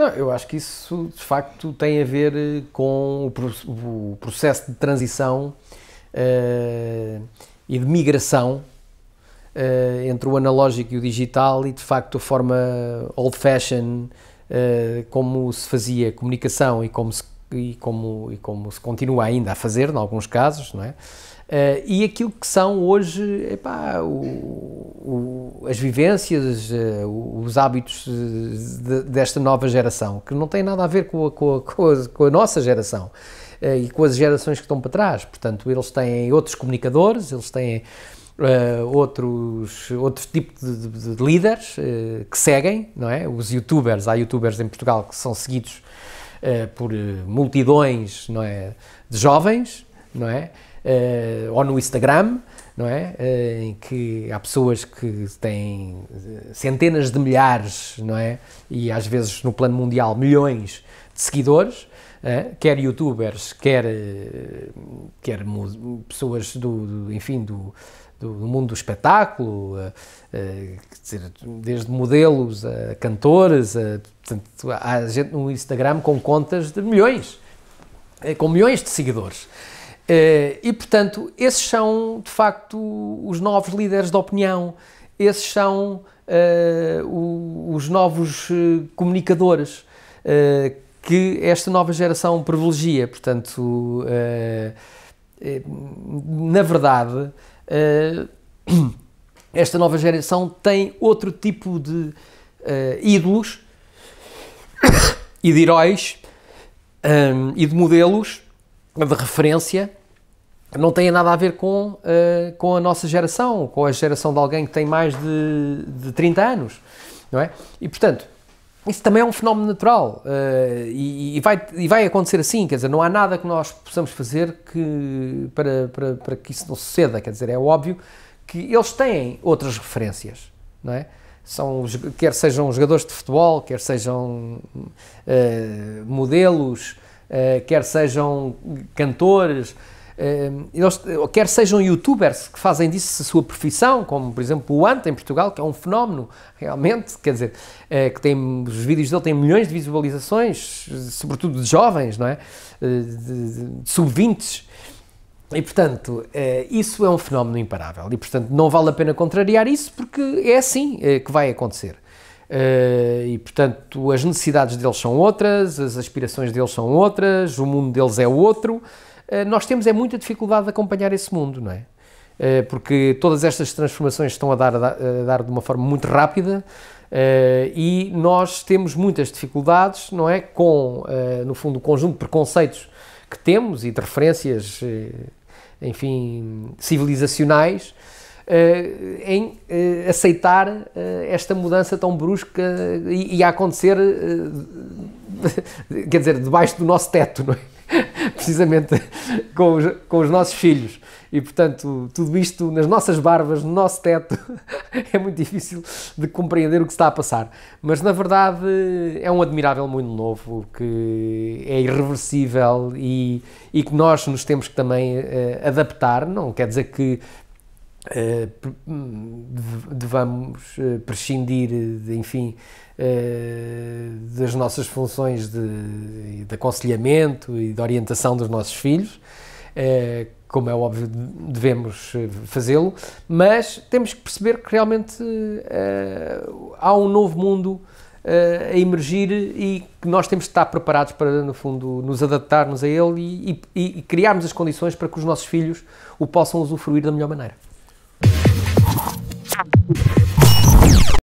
Não, eu acho que isso de facto tem a ver eh, com o, processo de transição uh, e de migração uh, entre o analógico e o digital e de facto a forma old fashion uh, como se fazia comunicação e como se e como, e como se continua ainda a fazer, em alguns casos, não é? Uh, e aquilo que são hoje epá, o, o, as vivências, eh, os hábitos eh, de, desta nova geração, que não tem nada a ver com a, com a, com a, com a nossa geração eh, e com as gerações que estão para trás. Portanto, eles têm outros comunicadores, eles têm uh, outros, outros tipos de, de, de líderes uh, que seguem, não é? Os youtubers, há youtubers em Portugal que são seguidos uh, por multidões, não é? De jovens, não é? ou no Instagram não é? Eh, em que há pessoas que têm eh, centenas de milhares, não é? E às vezes no plano mundial milhões de seguidores, eh, quer youtubers, quer, quer pessoas do, do enfim, do, do, mundo do espetáculo, dizer, desde modelos a cantores, a, portanto, há gente no Instagram com contas de milhões, com milhões de seguidores. Eh, e, portanto, esses são, de facto, os novos líderes de opinião, esses são uh, os novos eh, comunicadores uh, que esta nova geração privilegia. Portanto, uh, na verdade, esta nova geração tem outro tipo de ídolos e de heróis um, e de modelos de referência não têm nada a ver com, uh, com a nossa geração, com a geração de alguém que tem mais de, de 30 anos, não é? E portanto, isso também é um fenómeno natural uh, e, e, vai, e vai acontecer assim, quer dizer, não há nada que nós possamos fazer que, para, para, para que isso não suceda, quer dizer, é óbvio que eles têm outras referências, não é? São, quer sejam jogadores de futebol, quer sejam uh, modelos, quer sejam cantores, eles, ehm, eh, quer sejam youtubers que fazem disso a sua profissão, como por exemplo o Anta em Portugal, que é um fenómeno realmente, quer dizer, é, que tem, os vídeos dele têm milhões de visualizações, sobretudo de jovens, não é? Eh, de, de sub 20 E, portanto, isso é um fenómeno imparável. E, portanto, não vale a pena contrariar isso, porque é assim que vai acontecer. E, portanto, as necessidades deles são outras, as aspirações deles são outras, o mundo deles é outro. Eh, nós temos é muita dificuldade de acompanhar esse mundo, não é? Eh, porque todas estas transformações estão a dar, a dar de uma forma muito rápida eh, e nós temos muitas dificuldades, não é? Com, no fundo, o conjunto de preconceitos que temos e de referências, enfim, civilizacionais, em aceitar esta mudança tão brusca e, a acontecer, quer dizer, debaixo do nosso teto, não é? precisamente com os, com os nossos filhos. E, portanto, tudo isto nas nossas barbas, no nosso teto, é muito difícil de compreender o que está a passar. Mas, na verdade, é um admirável mundo novo, que é irreversível e, e que nós nos temos que também uh, adaptar. Não quer dizer que eh, devamos eh, prescindir, eh, enfim, das nossas funções de, de aconselhamento e de orientação dos nossos filhos, como é óbvio, devemos fazê-lo, mas temos que perceber que realmente há um novo mundo a emergir e que nós temos de estar preparados para, no fundo, nos adaptarmos a ele e, e, e criarmos as condições para que os nossos filhos o possam usufruir da melhor maneira. you